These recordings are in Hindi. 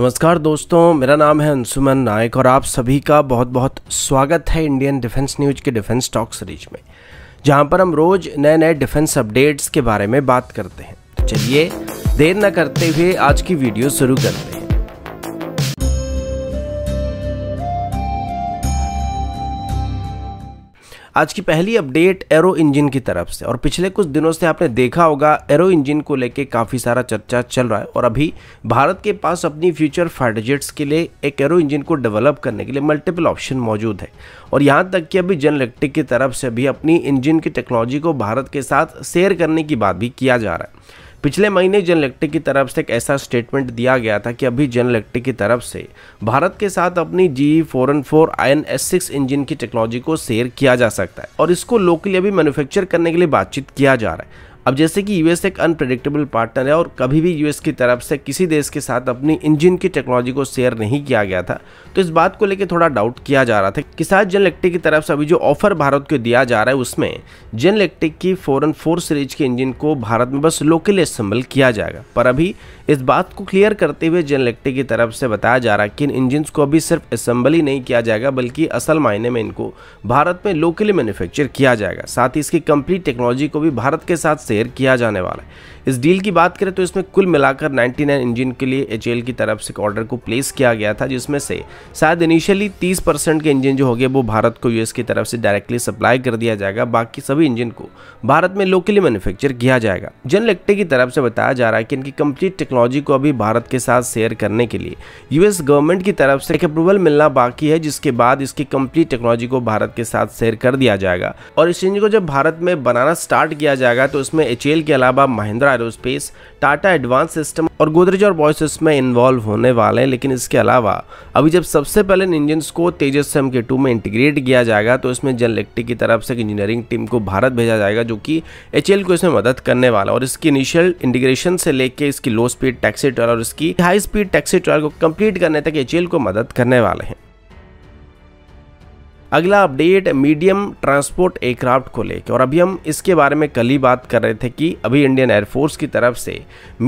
नमस्कार दोस्तों मेरा नाम है अंशुमन नायक और आप सभी का बहुत बहुत स्वागत है इंडियन डिफेंस न्यूज के डिफेंस टॉक सीरीज में जहां पर हम रोज नए नए डिफेंस अपडेट्स के बारे में बात करते हैं तो चलिए देर न करते हुए आज की वीडियो शुरू करते हैं आज की पहली अपडेट एरो इंजन की तरफ से और पिछले कुछ दिनों से आपने देखा होगा एरो इंजन को लेके काफ़ी सारा चर्चा चल रहा है और अभी भारत के पास अपनी फ्यूचर फाइटर जेट्स के लिए एक एरो इंजन को डेवलप करने के लिए मल्टीपल ऑप्शन मौजूद है और यहाँ तक कि अभी जन इलेक्ट्रिक की तरफ से भी अपनी इंजन की टेक्नोलॉजी को भारत के साथ शेयर करने की बात भी किया जा रहा है पिछले महीने जनरल इलेक्ट्रिक की तरफ से एक ऐसा स्टेटमेंट दिया गया था कि अभी जनरल इलेक्ट्रिक की तरफ से भारत के साथ अपनी G four N four I N S six engine की टेक्नोलॉजी को शेयर किया जा सकता है और इसको लोकली अभी मैन्युफैक्चर करने के लिए बातचीत किया जा रहा है अब जैसे कि यूएस एक अनप्रडिक्टेबल पार्टनर है और कभी भी यूएस की तरफ से किसी देश के साथ अपनी इंजन की टेक्नोलॉजी को शेयर नहीं किया गया था तो इस बात को लेकर थोड़ा डाउट किया जा रहा था कि साथ जेन इलेक्ट्रिक की तरफ से अभी जो ऑफर भारत को दिया जा रहा है उसमें जेन इलेक्ट्रिक की फोरन फोर सीरीज के इंजन को भारत में बस लोकली असम्बल किया जाएगा पर अभी इस बात को क्लियर करते हुए जेन इलेक्ट्रिक की तरफ से बताया जा रहा है कि इन इंजिन को अभी सिर्फ असेंबल ही नहीं किया जाएगा बल्कि असल मायने में इनको भारत में लोकली मैन्युफैक्चर किया जाएगा साथ ही इसकी कंप्लीट टेक्नोलॉजी को भी भारत के साथ शेयर शेयर किया जाने वाला है इस डील की बात करें तो इसमें कुल मिलाकर 99 इंजन के लिए एच की तरफ से ऑर्डर को प्लेस किया गया था जिसमें से शायद इनिशियली 30 परसेंट के इंजन जो हो गए वो भारत को यूएस की तरफ से डायरेक्टली सप्लाई कर दिया जाएगा बाकी सभी इंजन को भारत में लोकली मैन्युफैक्चर किया जाएगा जन इलेक्ट्रिक की तरफ से बताया जा रहा है कि इनकी कंप्लीट टेक्नोलॉजी को अभी भारत के साथ शेयर करने के लिए यूएस गवर्नमेंट की तरफ से एक अप्रूवल मिलना बाकी है जिसके बाद इसकी कंप्लीट टेक्नोलॉजी को भारत के साथ शेयर कर दिया जाएगा और इस इंजन को जब भारत में बनाना स्टार्ट किया जाएगा तो इसमें में एच के अलावा Mahindra aerospace Tata advance system और गोदरेज और बॉयस इसमें इन्वॉल्व होने वाले हैं लेकिन इसके अलावा अभी जब सबसे पहले इन इंजन्स को तेजस एम के टू में इंटीग्रेट किया जाएगा तो इसमें जन की तरफ से इंजीनियरिंग टीम को भारत भेजा जाएगा जो कि एच को इसमें मदद करने वाला और इसकी इनिशियल इंटीग्रेशन से लेके इसकी लो स्पीड टैक्सी ट्रायल और इसकी हाई स्पीड टैक्सी ट्रायल को कम्प्लीट करने तक एच को मदद करने वाले हैं अगला अपडेट मीडियम ट्रांसपोर्ट एयरक्राफ्ट को लेकर और अभी हम इसके बारे में कल ही बात कर रहे थे कि अभी इंडियन एयरफोर्स की तरफ से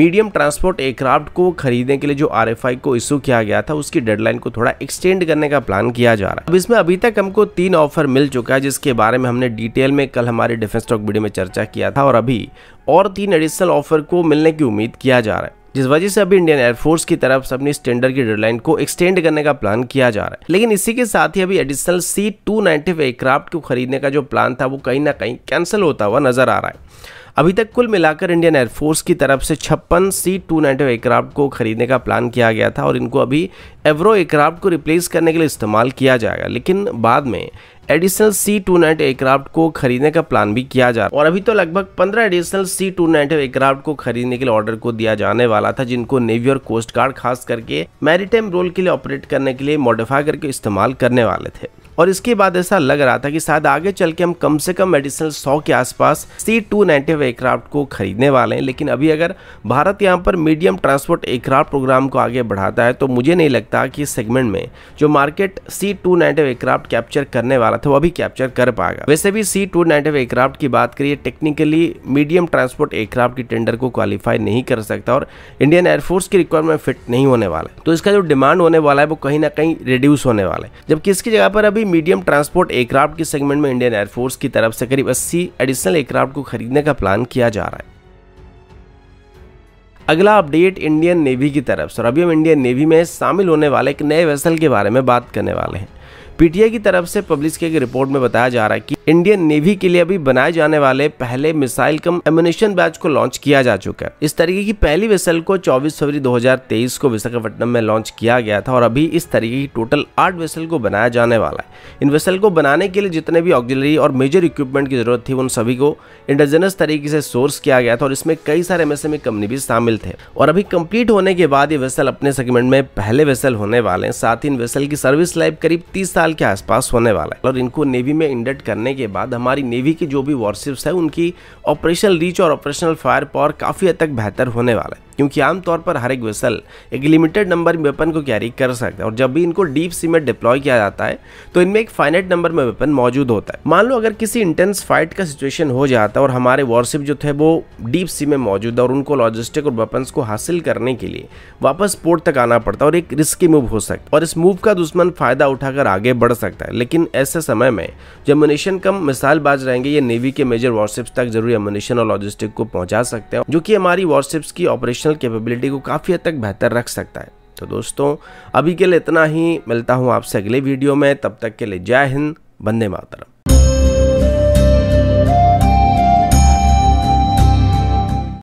मीडियम ट्रांसपोर्ट एयरक्राफ्ट को खरीदने के लिए जो आर को इशू किया गया था उसकी डेडलाइन को थोड़ा एक्सटेंड करने का प्लान किया जा रहा है अब इसमें अभी तक हमको तीन ऑफर मिल चुका है जिसके बारे में हमने डिटेल में कल हमारे डिफेंस टॉक वीडियो में चर्चा किया था और अभी और तीन एडिशनल ऑफर को मिलने की उम्मीद किया जा रहा है जिस वजह से अभी इंडियन एयरफोर्स की तरफ से अपनी स्टैंडर्ड की डेडलाइन को एक्सटेंड करने का प्लान किया जा रहा है लेकिन इसी के साथ ही अभी एडिशनल सी टू एयरक्राफ्ट को खरीदने का जो प्लान था वो कहीं ना कहीं कैंसिल होता हुआ नजर आ रहा है अभी तक कुल मिलाकर इंडियन एयरफोर्स की तरफ से छप्पन सी टू एयरक्राफ्ट को खरीदने का प्लान किया गया था और इनको अभी एवरो एयरक्राफ्ट को रिप्लेस करने के लिए इस्तेमाल किया जाएगा लेकिन बाद में एडिशनल सी टू एयरक्राफ्ट को खरीदने का प्लान भी किया जा रहा और अभी तो लगभग पंद्रह एडिशनल सी टू एयरक्राफ्ट को खरीदने के लिए ऑर्डर को दिया जाने वाला था जिनको नेवी और कोस्ट गार्ड खास करके मैरिटाइम रोल के लिए ऑपरेट करने के लिए मॉडिफाई करके इस्तेमाल करने वाले थे और इसके बाद ऐसा लग रहा था कि शायद आगे चल के हम कम से कम एडिशनल सौ के आसपास सी टू एयरक्राफ्ट को खरीदने वाले हैं लेकिन अभी अगर भारत यहाँ पर मीडियम ट्रांसपोर्ट एयरक्राफ्ट प्रोग्राम को आगे बढ़ाता है तो मुझे नहीं लगता कि इस सेगमेंट में जो market C two aircraft capture करने वाला था वो अभी कैप्चर कर पाएगा वैसे भी सी टू एयरक्राफ्ट की बात करिए टेक्निकली मीडियम ट्रांसपोर्ट एयरक्राफ्ट की टेंडर को क्वालिफाई नहीं कर सकता और इंडियन एयरफोर्स की रिक्वायरमेंट फिट नहीं होने वाला तो इसका जो डिमांड होने वाला है वो कहीं ना कहीं रिड्यूस होने वाला है जबकि इसकी जगह पर अभी भी मीडियम ट्रांसपोर्ट एयरक्राफ्ट के सेगमेंट में इंडियन एयरफोर्स की तरफ से करीब 80 एडिशनल एयरक्राफ्ट को खरीदने का प्लान किया जा रहा है अगला अपडेट इंडियन नेवी की तरफ से अभी हम इंडियन नेवी में शामिल होने वाले एक नए वेसल के बारे में बात करने वाले हैं पीटीआई की तरफ से पब्लिश की गई रिपोर्ट में बताया जा रहा है कि इंडियन नेवी के लिए अभी बनाए जाने वाले पहले मिसाइल कम एम्यूनेशन बैच को लॉन्च किया जा चुका है इस तरीके की पहली वेसल को 24 फरवरी 2023 को विशाखापट्टनम में लॉन्च किया गया था और अभी इस तरीके की टोटल आठ वेसल को बनाया जाने वाला है इन वेसल को बनाने के लिए जितने भी ऑक्जिलरी और मेजर इक्विपमेंट की जरूरत थी उन सभी को इंडिजिनस तरीके से सोर्स किया गया था और इसमें कई सारे एमएसएमई कंपनी e भी शामिल थे और अभी कंप्लीट होने के बाद ये वेसल अपने सेगमेंट में पहले वेसल होने वाले हैं साथ ही इन वेसल की सर्विस लाइफ करीब तीस साल के आसपास होने वाला है और इनको नेवी में इंडेट करने के के बाद हमारी नेवी की जो भी वॉरशिप्स है उनकी ऑपरेशनल रीच और ऑपरेशनल फायर पावर काफ़ी हद तक बेहतर होने वाला है क्योंकि आमतौर पर हर एक वेसल एक लिमिटेड नंबर में वेपन को कैरी कर सकता है और जब भी इनको डीप सी में डिप्लॉय किया जाता है तो इनमें एक फाइनेट नंबर में वेपन मौजूद होता है मान लो अगर किसी इंटेंस फाइट का सिचुएशन हो जाता है और हमारे वॉरशिप जो थे वो डीप सी में मौजूद है और उनको लॉजिस्टिक और वेपन को हासिल करने के लिए वापस पोर्ट तक आना पड़ता है और एक रिस्की मूव हो सकता है और इस मूव का दुश्मन फायदा उठाकर आगे बढ़ सकता है लेकिन ऐसे समय में जब मुनिशन कम मिसाइलबाज रहेंगे ये नेवी के मेजर वॉरशिप्स तक जरूरी अम्यूनेशन और लॉजिस्टिक को पहुंचा सकते हैं जो कि हमारी वॉरशिप्स की ऑपरेशन प्रोफेशनल कैपेबिलिटी को काफ़ी हद तक बेहतर रख सकता है तो दोस्तों अभी के लिए इतना ही मिलता हूँ आपसे अगले वीडियो में तब तक के लिए जय हिंद बंदे मातरम